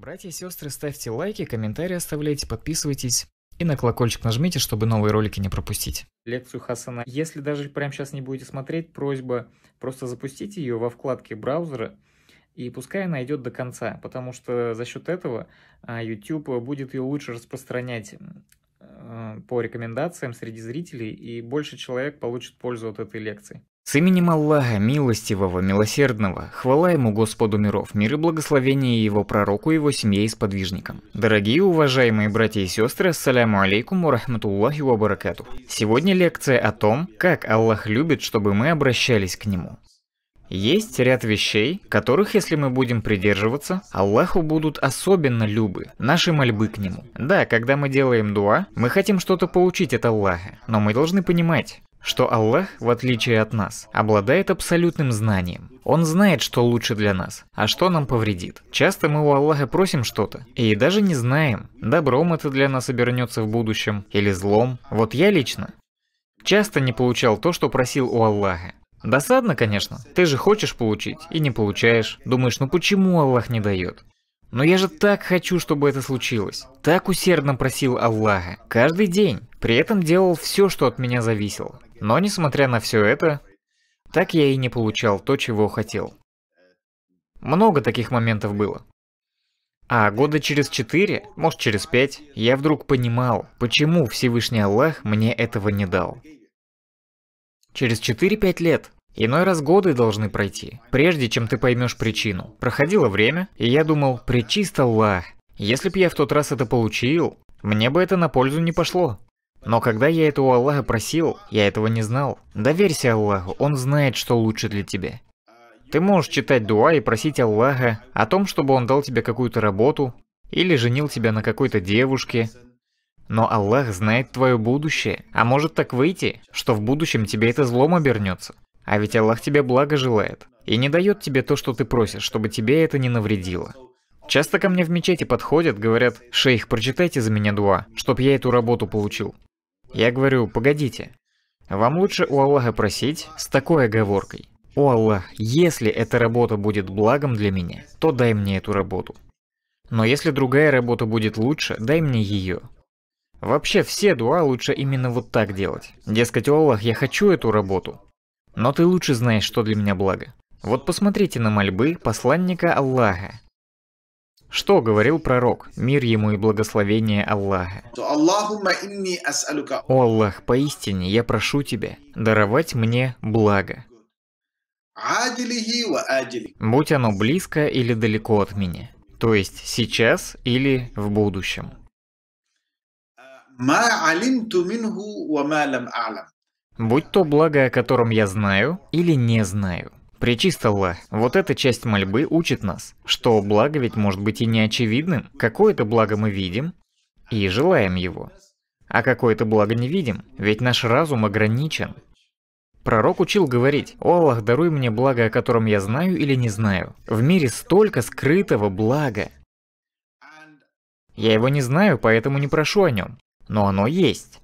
Братья и сестры, ставьте лайки, комментарии оставляйте, подписывайтесь. И на колокольчик нажмите, чтобы новые ролики не пропустить. Лекцию Хасана. Если даже прямо сейчас не будете смотреть, просьба просто запустить ее во вкладке браузера и пускай она идет до конца, потому что за счет этого а, YouTube будет ее лучше распространять э, по рекомендациям среди зрителей, и больше человек получит пользу от этой лекции. С именем Аллаха, милостивого, милосердного, хвала ему Господу миров, мир и благословение его пророку, его семье и сподвижникам. Дорогие уважаемые братья и сестры, ассаляму алейкум урахматуллахи баракату. Сегодня лекция о том, как Аллах любит, чтобы мы обращались к Нему. Есть ряд вещей, которых, если мы будем придерживаться, Аллаху будут особенно любы, наши мольбы к Нему. Да, когда мы делаем дуа, мы хотим что-то получить от Аллаха, но мы должны понимать, что Аллах, в отличие от нас, обладает абсолютным знанием. Он знает, что лучше для нас, а что нам повредит. Часто мы у Аллаха просим что-то, и даже не знаем, добром это для нас обернется в будущем или злом. Вот я лично часто не получал то, что просил у Аллаха. Досадно, конечно. Ты же хочешь получить и не получаешь. Думаешь, ну почему Аллах не дает? Но я же так хочу, чтобы это случилось. Так усердно просил Аллаха. Каждый день. При этом делал все, что от меня зависело. Но несмотря на все это, так я и не получал то, чего хотел. Много таких моментов было. А года через четыре, может через пять, я вдруг понимал, почему Всевышний Аллах мне этого не дал. Через 4-5 лет Иной раз годы должны пройти, прежде чем ты поймешь причину. Проходило время, и я думал, причист Аллах. Если б я в тот раз это получил, мне бы это на пользу не пошло. Но когда я это у Аллаха просил, я этого не знал. Доверься Аллаху, Он знает, что лучше для тебя. Ты можешь читать дуа и просить Аллаха о том, чтобы он дал тебе какую-то работу, или женил тебя на какой-то девушке. Но Аллах знает твое будущее, а может так выйти, что в будущем тебе это злом обернется. А ведь Аллах тебе благо желает. И не дает тебе то, что ты просишь, чтобы тебе это не навредило. Часто ко мне в мечети подходят, говорят, «Шейх, прочитайте за меня дуа, чтоб я эту работу получил». Я говорю, погодите. Вам лучше у Аллаха просить с такой оговоркой. «О Аллах, если эта работа будет благом для меня, то дай мне эту работу. Но если другая работа будет лучше, дай мне ее». Вообще все дуа лучше именно вот так делать. Дескать, «О Аллах, я хочу эту работу, но ты лучше знаешь, что для меня благо. Вот посмотрите на мольбы посланника Аллаха. Что говорил пророк, мир ему и благословение Аллаха? О Аллах, поистине я прошу тебя даровать мне благо. Будь оно близко или далеко от меня. То есть сейчас или в будущем. Будь то благо, о котором я знаю или не знаю. Причист Аллах, вот эта часть мольбы учит нас, что благо ведь может быть и неочевидным. Какое-то благо мы видим и желаем его. А какое-то благо не видим, ведь наш разум ограничен. Пророк учил говорить, «О Аллах, даруй мне благо, о котором я знаю или не знаю. В мире столько скрытого блага. Я его не знаю, поэтому не прошу о нем, но оно есть».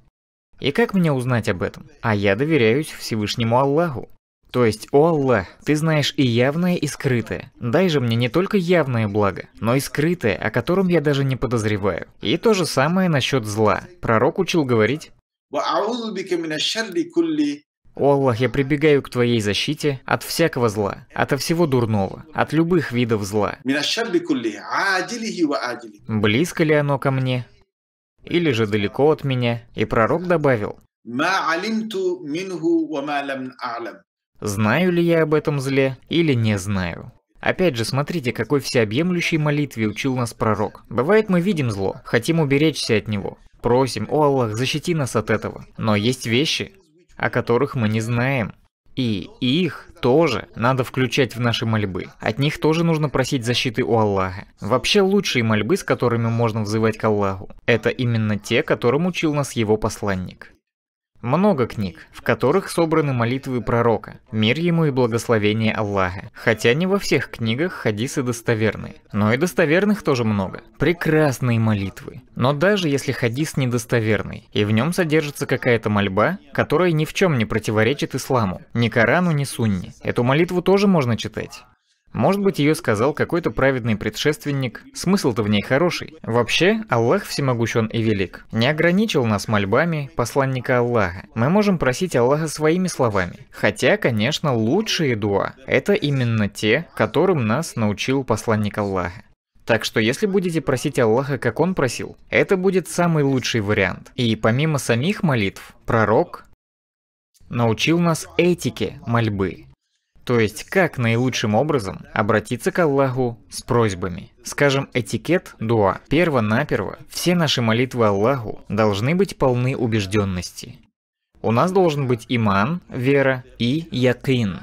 И как мне узнать об этом? А я доверяюсь Всевышнему Аллаху. То есть, о Аллах, ты знаешь и явное, и скрытое. Дай же мне не только явное благо, но и скрытое, о котором я даже не подозреваю. И то же самое насчет зла. Пророк учил говорить... О Аллах, я прибегаю к Твоей защите от всякого зла, ото всего дурного, от любых видов зла. Близко ли оно ко мне или же далеко от меня, и пророк добавил, Знаю ли я об этом зле или не знаю? Опять же, смотрите, какой всеобъемлющей молитве учил нас пророк. Бывает, мы видим зло, хотим уберечься от него. Просим, о Аллах, защити нас от этого. Но есть вещи, о которых мы не знаем. И их тоже надо включать в наши мольбы. От них тоже нужно просить защиты у Аллаха. Вообще лучшие мольбы, с которыми можно взывать к Аллаху, это именно те, которым учил нас его посланник. Много книг, в которых собраны молитвы пророка, мир ему и благословение Аллаха. Хотя не во всех книгах хадисы достоверные, но и достоверных тоже много. Прекрасные молитвы. Но даже если хадис недостоверный, и в нем содержится какая-то мольба, которая ни в чем не противоречит исламу, ни Корану, ни Сунне, эту молитву тоже можно читать. Может быть, ее сказал какой-то праведный предшественник. Смысл-то в ней хороший. Вообще, Аллах всемогущен и велик. Не ограничил нас мольбами посланника Аллаха. Мы можем просить Аллаха своими словами. Хотя, конечно, лучшие дуа – это именно те, которым нас научил посланник Аллаха. Так что если будете просить Аллаха, как он просил, это будет самый лучший вариант. И помимо самих молитв, пророк научил нас этике мольбы. То есть, как наилучшим образом обратиться к Аллаху с просьбами. Скажем, этикет дуа. Перво-наперво, все наши молитвы Аллаху должны быть полны убежденности. У нас должен быть иман, вера и якин.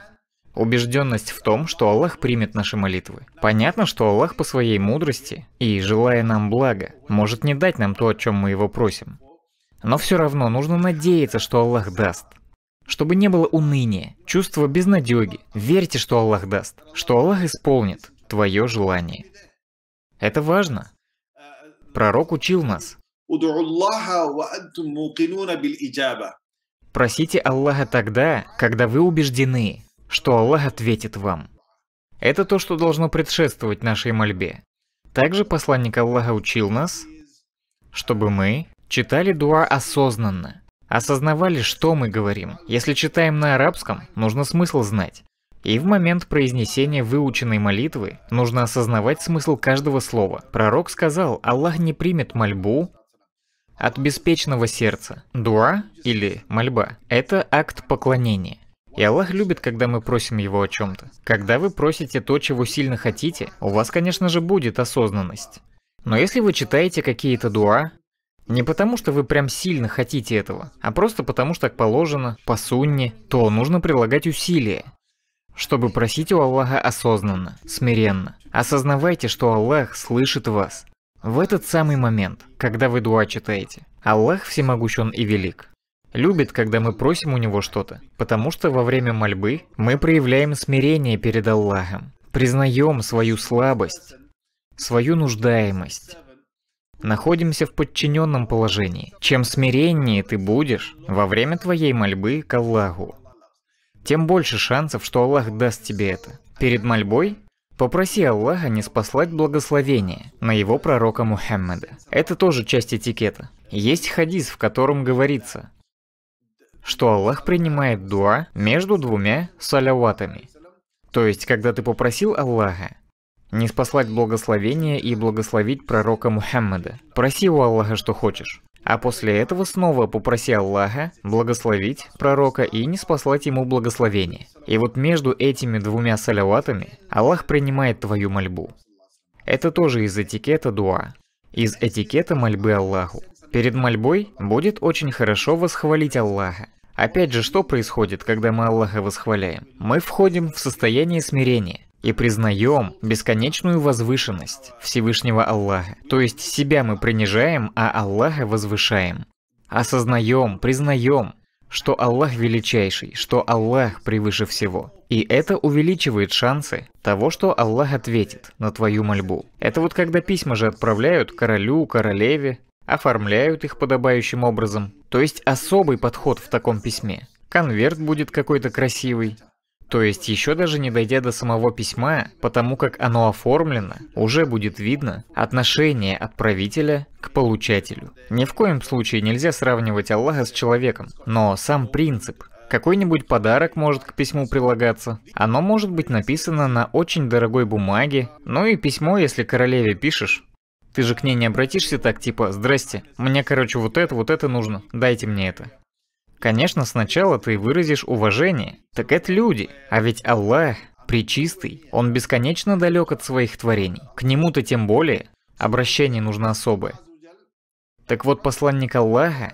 Убежденность в том, что Аллах примет наши молитвы. Понятно, что Аллах по своей мудрости и, желая нам блага, может не дать нам то, о чем мы его просим. Но все равно нужно надеяться, что Аллах даст – чтобы не было уныния, чувства безнадеги, верьте, что Аллах даст, что Аллах исполнит твое желание. Это важно. Пророк учил нас. Просите Аллаха тогда, когда вы убеждены, что Аллах ответит вам. Это то, что должно предшествовать нашей мольбе. Также посланник Аллаха учил нас, чтобы мы читали дуа осознанно, осознавали, что мы говорим. Если читаем на арабском, нужно смысл знать. И в момент произнесения выученной молитвы нужно осознавать смысл каждого слова. Пророк сказал, Аллах не примет мольбу от беспечного сердца. Дуа или мольба – это акт поклонения. И Аллах любит, когда мы просим Его о чем-то. Когда вы просите то, чего сильно хотите, у вас, конечно же, будет осознанность. Но если вы читаете какие-то дуа, не потому, что вы прям сильно хотите этого, а просто потому, что так положено, по сунне, то нужно прилагать усилия, чтобы просить у Аллаха осознанно, смиренно. Осознавайте, что Аллах слышит вас. В этот самый момент, когда вы дуа читаете, Аллах всемогущ Он и велик. Любит, когда мы просим у него что-то, потому что во время мольбы мы проявляем смирение перед Аллахом, признаем свою слабость, свою нуждаемость, находимся в подчиненном положении. Чем смиреннее ты будешь во время твоей мольбы к Аллаху, тем больше шансов, что Аллах даст тебе это. Перед мольбой попроси Аллаха не спаслать благословение на его пророка Мухаммеда. Это тоже часть этикета. Есть хадис, в котором говорится, что Аллах принимает дуа между двумя саляватами. То есть, когда ты попросил Аллаха, не спаслать благословение и благословить пророка Мухаммада. Проси у Аллаха, что хочешь. А после этого снова попроси Аллаха благословить пророка и не спаслать ему благословение. И вот между этими двумя салаватами Аллах принимает твою мольбу. Это тоже из этикета дуа. Из этикета мольбы Аллаху. Перед мольбой будет очень хорошо восхвалить Аллаха. Опять же, что происходит, когда мы Аллаха восхваляем? Мы входим в состояние смирения и признаем бесконечную возвышенность Всевышнего Аллаха. То есть себя мы принижаем, а Аллаха возвышаем. Осознаем, признаем, что Аллах величайший, что Аллах превыше всего. И это увеличивает шансы того, что Аллах ответит на твою мольбу. Это вот когда письма же отправляют королю, королеве, оформляют их подобающим образом. То есть особый подход в таком письме. Конверт будет какой-то красивый, то есть еще даже не дойдя до самого письма, потому как оно оформлено, уже будет видно отношение отправителя к получателю. Ни в коем случае нельзя сравнивать Аллаха с человеком, но сам принцип какой-нибудь подарок может к письму прилагаться. Оно может быть написано на очень дорогой бумаге. Ну и письмо, если королеве пишешь. Ты же к ней не обратишься так, типа, здрасте, мне, короче, вот это, вот это нужно, дайте мне это. Конечно, сначала ты выразишь уважение. Так это люди. А ведь Аллах причистый, он бесконечно далек от своих творений. К нему-то тем более обращение нужно особое. Так вот, посланник Аллаха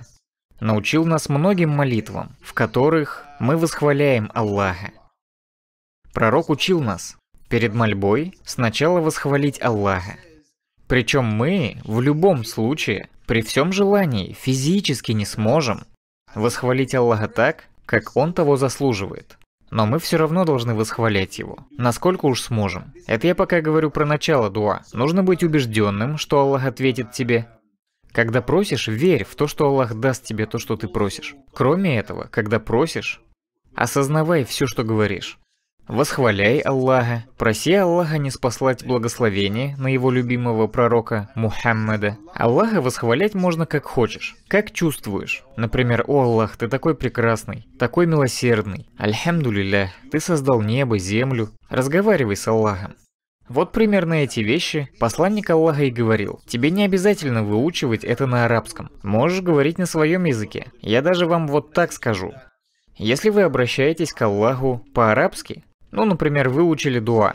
научил нас многим молитвам, в которых мы восхваляем Аллаха. Пророк учил нас перед мольбой сначала восхвалить Аллаха. Причем мы в любом случае, при всем желании, физически не сможем восхвалить Аллаха так, как Он того заслуживает. Но мы все равно должны восхвалять его, насколько уж сможем. Это я пока говорю про начало дуа. Нужно быть убежденным, что Аллах ответит тебе. Когда просишь, верь в то, что Аллах даст тебе то, что ты просишь. Кроме этого, когда просишь, осознавай все, что говоришь. Восхваляй Аллаха, проси Аллаха не спаслать благословение на его любимого пророка Мухаммеда. Аллаха восхвалять можно как хочешь, как чувствуешь. Например, «О Аллах, ты такой прекрасный, такой милосердный, Альхамдулиллях, ты создал небо, землю». Разговаривай с Аллахом. Вот примерно эти вещи посланник Аллаха и говорил. Тебе не обязательно выучивать это на арабском. Можешь говорить на своем языке. Я даже вам вот так скажу. Если вы обращаетесь к Аллаху по-арабски, ну, например, выучили дуа.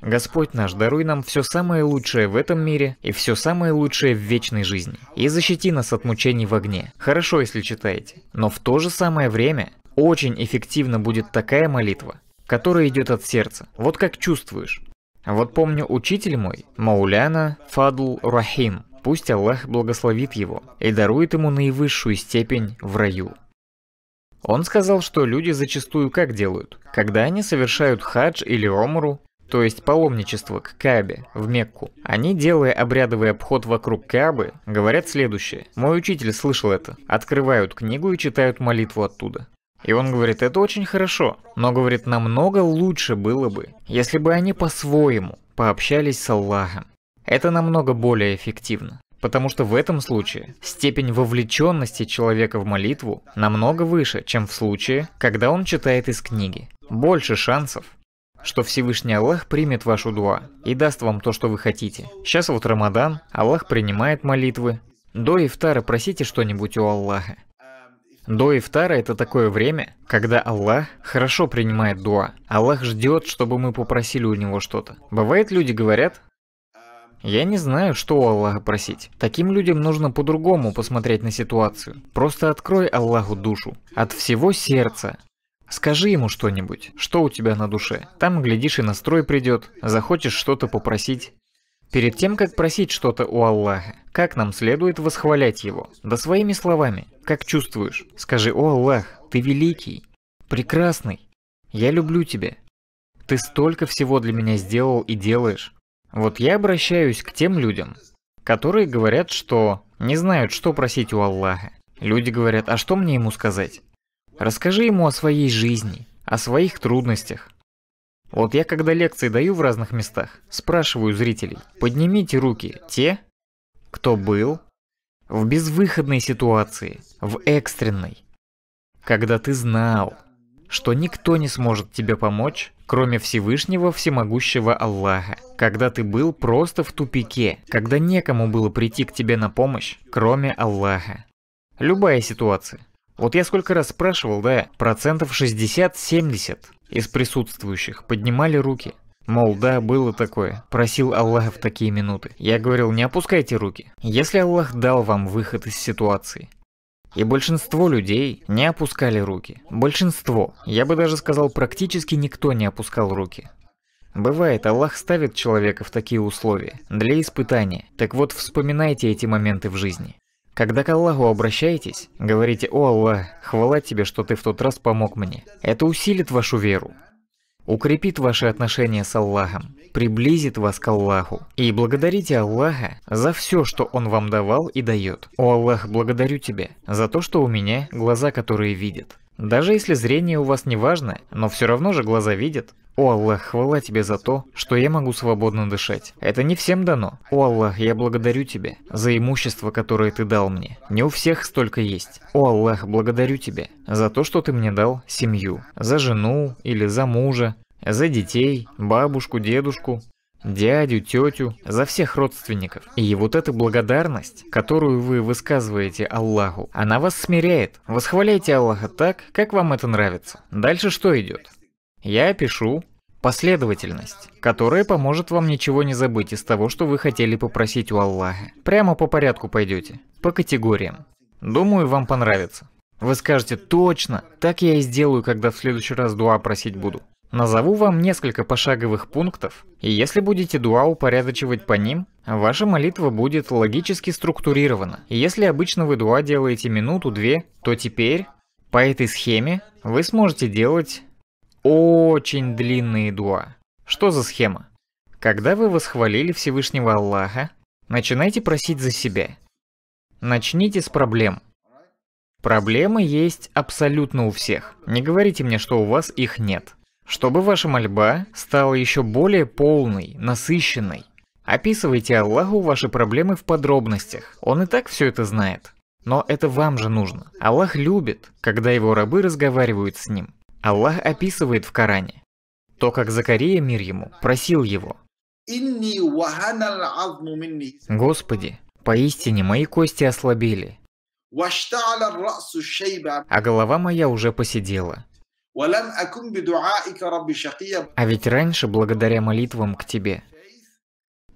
Господь наш, даруй нам все самое лучшее в этом мире и все самое лучшее в вечной жизни. И защити нас от мучений в огне. Хорошо, если читаете. Но в то же самое время очень эффективна будет такая молитва, которая идет от сердца. Вот как чувствуешь. Вот помню учитель мой, Мауляна Фадл Рахим. Пусть Аллах благословит его и дарует ему наивысшую степень в раю. Он сказал, что люди зачастую как делают? Когда они совершают хадж или омру, то есть паломничество к Кабе, в Мекку. Они, делая обрядовый обход вокруг Кабы, говорят следующее. Мой учитель слышал это. Открывают книгу и читают молитву оттуда. И он говорит, это очень хорошо, но говорит, намного лучше было бы, если бы они по-своему пообщались с Аллахом. Это намного более эффективно. Потому что в этом случае степень вовлеченности человека в молитву намного выше, чем в случае, когда он читает из книги. Больше шансов, что Всевышний Аллах примет вашу дуа и даст вам то, что вы хотите. Сейчас вот Рамадан, Аллах принимает молитвы. До ифтара просите что-нибудь у Аллаха. До ифтара это такое время, когда Аллах хорошо принимает дуа. Аллах ждет, чтобы мы попросили у него что-то. Бывает, люди говорят, я не знаю, что у Аллаха просить. Таким людям нужно по-другому посмотреть на ситуацию. Просто открой Аллаху душу. От всего сердца. Скажи ему что-нибудь, что у тебя на душе. Там, глядишь, и настрой придет, захочешь что-то попросить. Перед тем, как просить что-то у Аллаха, как нам следует восхвалять его? Да своими словами, как чувствуешь. Скажи, о Аллах, ты великий, прекрасный, я люблю тебя. Ты столько всего для меня сделал и делаешь. Вот я обращаюсь к тем людям, которые говорят, что не знают, что просить у Аллаха. Люди говорят, а что мне ему сказать? Расскажи ему о своей жизни, о своих трудностях. Вот я когда лекции даю в разных местах, спрашиваю зрителей, поднимите руки те, кто был в безвыходной ситуации, в экстренной, когда ты знал, что никто не сможет тебе помочь, кроме Всевышнего Всемогущего Аллаха. Когда ты был просто в тупике, когда некому было прийти к тебе на помощь, кроме Аллаха. Любая ситуация. Вот я сколько раз спрашивал, да, процентов 60-70 из присутствующих поднимали руки. Мол, да, было такое. Просил Аллаха в такие минуты. Я говорил, не опускайте руки. Если Аллах дал вам выход из ситуации, и большинство людей не опускали руки. Большинство, я бы даже сказал, практически никто не опускал руки. Бывает, Аллах ставит человека в такие условия, для испытания. Так вот, вспоминайте эти моменты в жизни. Когда к Аллаху обращаетесь, говорите «О Аллах, хвала тебе, что ты в тот раз помог мне». Это усилит вашу веру укрепит ваши отношения с Аллахом, приблизит вас к Аллаху. И благодарите Аллаха за все, что Он вам давал и дает. О Аллах, благодарю Тебя за то, что у меня глаза, которые видят. Даже если зрение у вас не важное, но все равно же глаза видят. О Аллах, хвала тебе за то, что я могу свободно дышать. Это не всем дано. О Аллах, я благодарю тебя за имущество, которое ты дал мне. Не у всех столько есть. О Аллах, благодарю тебя за то, что ты мне дал семью. За жену или за мужа, за детей, бабушку, дедушку, дядю, тетю, за всех родственников. И вот эта благодарность, которую вы высказываете Аллаху, она вас смиряет. Восхваляйте Аллаха так, как вам это нравится. Дальше что идет? Я пишу последовательность, которая поможет вам ничего не забыть из того, что вы хотели попросить у Аллаха. Прямо по порядку пойдете, по категориям. Думаю, вам понравится. Вы скажете, точно, так я и сделаю, когда в следующий раз дуа просить буду. Назову вам несколько пошаговых пунктов, и если будете дуа упорядочивать по ним, ваша молитва будет логически структурирована. если обычно вы дуа делаете минуту-две, то теперь по этой схеме вы сможете делать очень длинные дуа. Что за схема? Когда вы восхвалили Всевышнего Аллаха, начинайте просить за себя. Начните с проблем. Проблемы есть абсолютно у всех. Не говорите мне, что у вас их нет чтобы ваша мольба стала еще более полной, насыщенной. Описывайте Аллаху ваши проблемы в подробностях, он и так все это знает. Но это вам же нужно. Аллах любит, когда его рабы разговаривают с ним. Аллах описывает в Коране то, как Закария, мир ему, просил его. «Господи, поистине мои кости ослабели, а голова моя уже посидела. А ведь раньше, благодаря молитвам к тебе,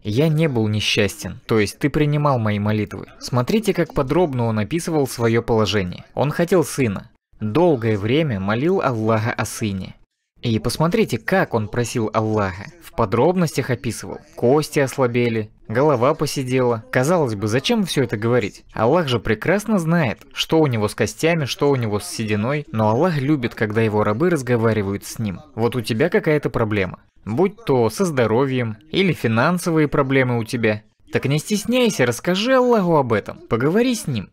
я не был несчастен, то есть ты принимал мои молитвы. Смотрите, как подробно он описывал свое положение. Он хотел сына. Долгое время молил Аллаха о сыне. И посмотрите, как он просил Аллаха. В подробностях описывал. Кости ослабели, голова посидела. Казалось бы, зачем все это говорить? Аллах же прекрасно знает, что у него с костями, что у него с сединой, но Аллах любит, когда его рабы разговаривают с ним. Вот у тебя какая-то проблема. Будь то со здоровьем или финансовые проблемы у тебя. Так не стесняйся, расскажи Аллаху об этом, поговори с ним.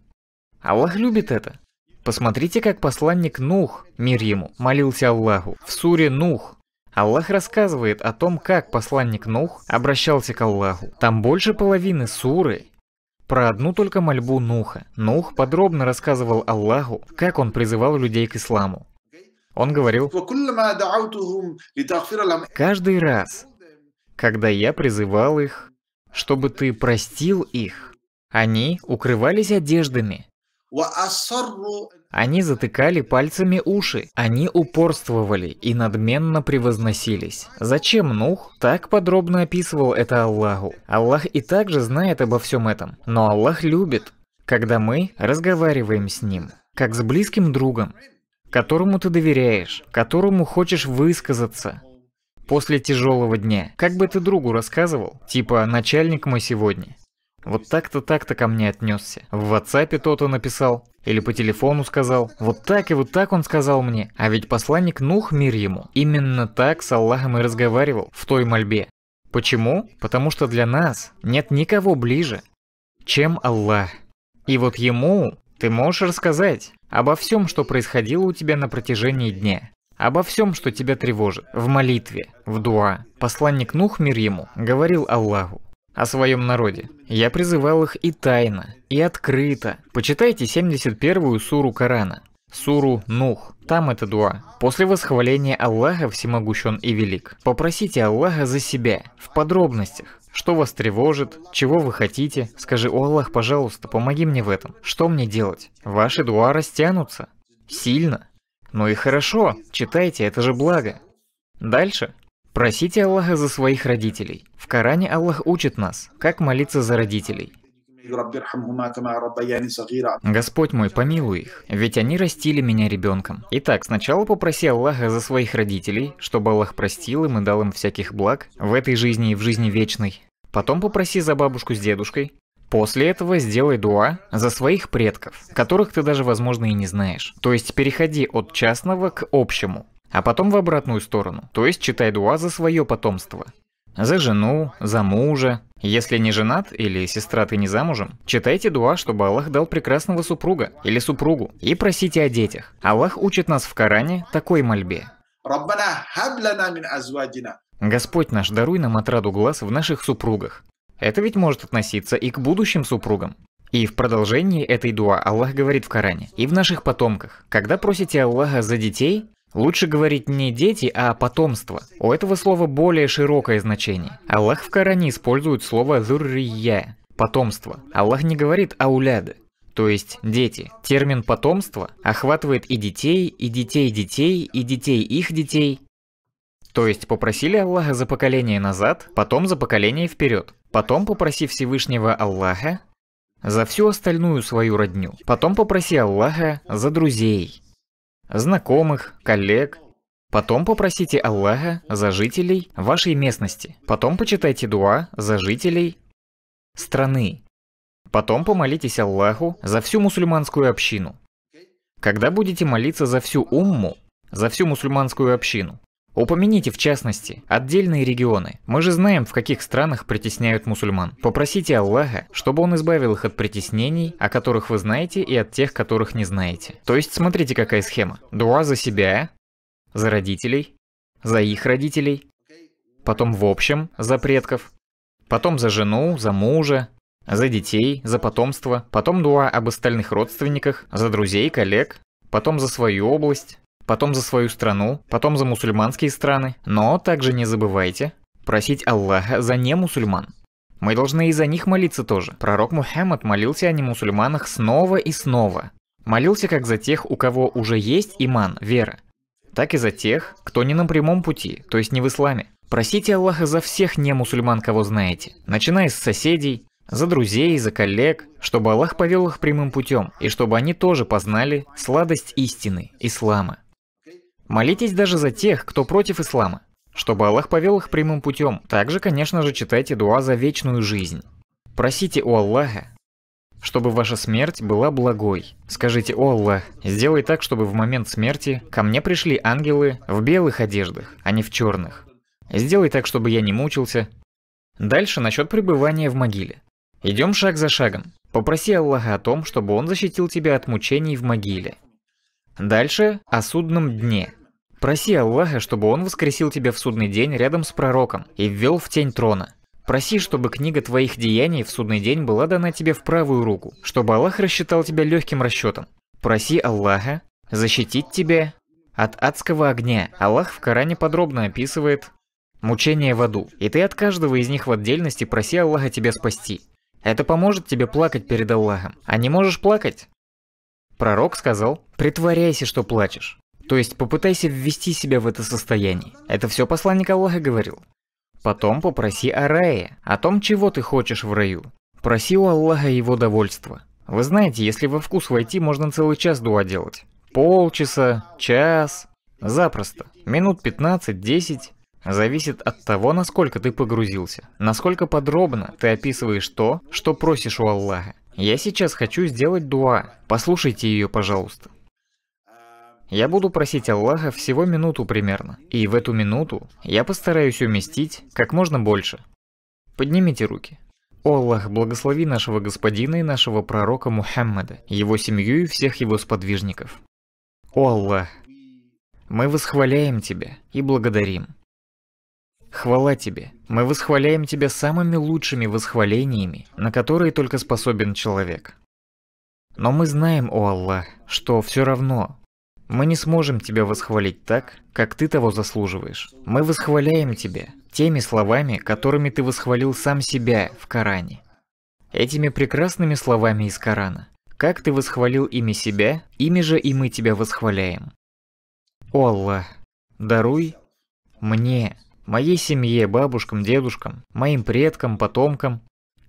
Аллах любит это. Посмотрите, как посланник Нух, мир ему, молился Аллаху, в суре Нух. Аллах рассказывает о том, как посланник Нух обращался к Аллаху. Там больше половины суры про одну только мольбу Нуха. Нух подробно рассказывал Аллаху, как он призывал людей к исламу. Он говорил, «Каждый раз, когда я призывал их, чтобы ты простил их, они укрывались одеждами, они затыкали пальцами уши, они упорствовали и надменно превозносились. Зачем Нух так подробно описывал это Аллаху? Аллах и также знает обо всем этом, но Аллах любит, когда мы разговариваем с Ним, как с близким другом, которому ты доверяешь, которому хочешь высказаться, после тяжелого дня. Как бы ты другу рассказывал? Типа, начальник мой сегодня. Вот так-то так-то ко мне отнесся. В WhatsApp то-то написал. Или по телефону сказал. Вот так и вот так он сказал мне. А ведь посланник Нух, мир ему, именно так с Аллахом и разговаривал в той мольбе. Почему? Потому что для нас нет никого ближе, чем Аллах. И вот ему ты можешь рассказать обо всем, что происходило у тебя на протяжении дня. Обо всем, что тебя тревожит, в молитве, в дуа. Посланник Нух, мир ему, говорил Аллаху, о своем народе. Я призывал их и тайно, и открыто. Почитайте 71-ю суру Корана. Суру Нух, там это дуа. После восхваления Аллаха всемогущен и велик. Попросите Аллаха за себя, в подробностях. Что вас тревожит, чего вы хотите, скажи, о Аллах, пожалуйста, помоги мне в этом. Что мне делать? Ваши дуа растянутся. Сильно. Ну и хорошо, читайте, это же благо. Дальше Просите Аллаха за своих родителей. В Коране Аллах учит нас, как молиться за родителей. Господь мой, помилуй их, ведь они растили меня ребенком. Итак, сначала попроси Аллаха за своих родителей, чтобы Аллах простил им и дал им всяких благ в этой жизни и в жизни вечной. Потом попроси за бабушку с дедушкой. После этого сделай дуа за своих предков, которых ты даже, возможно, и не знаешь. То есть переходи от частного к общему а потом в обратную сторону, то есть читай дуа за свое потомство. За жену, за мужа. Если не женат или сестра ты не замужем, читайте дуа, чтобы Аллах дал прекрасного супруга или супругу, и просите о детях. Аллах учит нас в Коране такой мольбе. Господь наш, даруй нам отраду глаз в наших супругах. Это ведь может относиться и к будущим супругам. И в продолжении этой дуа Аллах говорит в Коране, и в наших потомках. Когда просите Аллаха за детей, Лучше говорить не дети, а потомство. У этого слова более широкое значение. Аллах в Коране использует слово «зуррия» – потомство. Аллах не говорит «ауляды», то есть дети. Термин «потомство» охватывает и детей, и детей детей, и детей их детей. То есть попросили Аллаха за поколение назад, потом за поколение вперед. Потом попроси Всевышнего Аллаха за всю остальную свою родню. Потом попроси Аллаха за друзей, знакомых, коллег. Потом попросите Аллаха за жителей вашей местности. Потом почитайте дуа за жителей страны. Потом помолитесь Аллаху за всю мусульманскую общину. Когда будете молиться за всю умму, за всю мусульманскую общину, Упомяните в частности отдельные регионы. Мы же знаем, в каких странах притесняют мусульман. Попросите Аллаха, чтобы он избавил их от притеснений, о которых вы знаете и от тех, которых не знаете. То есть смотрите, какая схема. Дуа за себя, за родителей, за их родителей, потом в общем за предков, потом за жену, за мужа, за детей, за потомство, потом дуа об остальных родственниках, за друзей, коллег, потом за свою область, потом за свою страну, потом за мусульманские страны. Но также не забывайте просить Аллаха за не мусульман. Мы должны и за них молиться тоже. Пророк Мухаммад молился о немусульманах снова и снова. Молился как за тех, у кого уже есть иман, вера, так и за тех, кто не на прямом пути, то есть не в исламе. Просите Аллаха за всех не мусульман, кого знаете, начиная с соседей, за друзей, за коллег, чтобы Аллах повел их прямым путем, и чтобы они тоже познали сладость истины, ислама. Молитесь даже за тех, кто против ислама, чтобы Аллах повел их прямым путем. Также, конечно же, читайте дуа за вечную жизнь. Просите у Аллаха, чтобы ваша смерть была благой. Скажите, о Аллах, сделай так, чтобы в момент смерти ко мне пришли ангелы в белых одеждах, а не в черных. Сделай так, чтобы я не мучился. Дальше насчет пребывания в могиле. Идем шаг за шагом. Попроси Аллаха о том, чтобы он защитил тебя от мучений в могиле. Дальше о судном дне. Проси Аллаха, чтобы он воскресил тебя в судный день рядом с пророком и ввел в тень трона. Проси, чтобы книга твоих деяний в судный день была дана тебе в правую руку, чтобы Аллах рассчитал тебя легким расчетом. Проси Аллаха защитить тебя от адского огня. Аллах в Коране подробно описывает мучение в аду, и ты от каждого из них в отдельности проси Аллаха тебя спасти. Это поможет тебе плакать перед Аллахом. А не можешь плакать? Пророк сказал, притворяйся, что плачешь. То есть попытайся ввести себя в это состояние. Это все посланник Аллаха говорил. Потом попроси о рае, о том, чего ты хочешь в раю. Проси у Аллаха его довольства. Вы знаете, если во вкус войти, можно целый час дуа делать. Полчаса, час. Запросто. Минут 15-10. Зависит от того, насколько ты погрузился. Насколько подробно ты описываешь то, что просишь у Аллаха. Я сейчас хочу сделать дуа. Послушайте ее, пожалуйста. Я буду просить Аллаха всего минуту примерно. И в эту минуту я постараюсь уместить как можно больше. Поднимите руки. О Аллах, благослови нашего господина и нашего пророка Мухаммада, его семью и всех его сподвижников. О Аллах, мы восхваляем Тебя и благодарим. Хвала Тебе, мы восхваляем Тебя самыми лучшими восхвалениями, на которые только способен человек. Но мы знаем, о Аллах, что все равно мы не сможем тебя восхвалить так, как ты того заслуживаешь. Мы восхваляем тебя теми словами, которыми ты восхвалил сам себя в Коране. Этими прекрасными словами из Корана. Как ты восхвалил ими себя, ими же и мы тебя восхваляем. О Аллах, даруй мне, моей семье, бабушкам, дедушкам, моим предкам, потомкам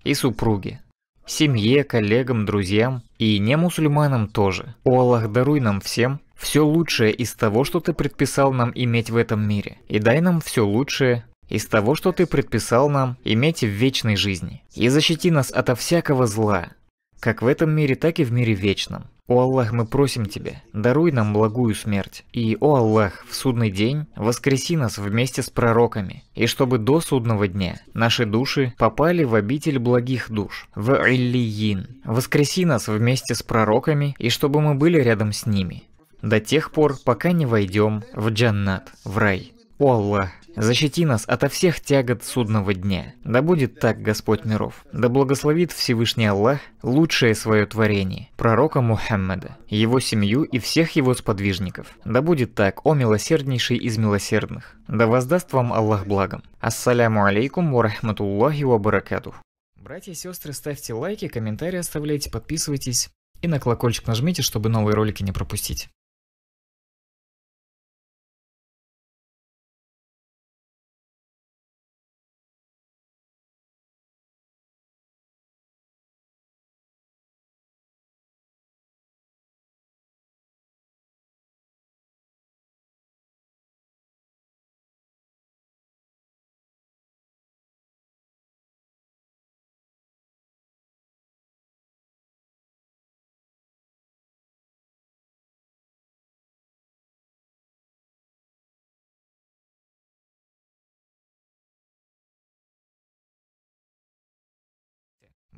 и супруге, семье, коллегам, друзьям и не мусульманам тоже. О Аллах, даруй нам всем все лучшее из того, что ты предписал нам иметь в этом мире, и дай нам все лучшее из того, что ты предписал нам иметь в вечной жизни, и защити нас ото всякого зла, как в этом мире, так и в мире вечном. О Аллах, мы просим Тебя, даруй нам благую смерть. И, о Аллах, в судный день воскреси нас вместе с пророками, и чтобы до судного дня наши души попали в обитель благих душ, в Иллиин. Воскреси нас вместе с пророками, и чтобы мы были рядом с ними до тех пор, пока не войдем в джаннат, в рай. О Аллах, защити нас ото всех тягот судного дня. Да будет так, Господь миров. Да благословит Всевышний Аллах лучшее свое творение, пророка Мухаммада, его семью и всех его сподвижников. Да будет так, о милосерднейший из милосердных. Да воздаст вам Аллах благом. Ассаляму алейкум ва рахматуллахи Братья и сестры, ставьте лайки, комментарии оставляйте, подписывайтесь и на колокольчик нажмите, чтобы новые ролики не пропустить.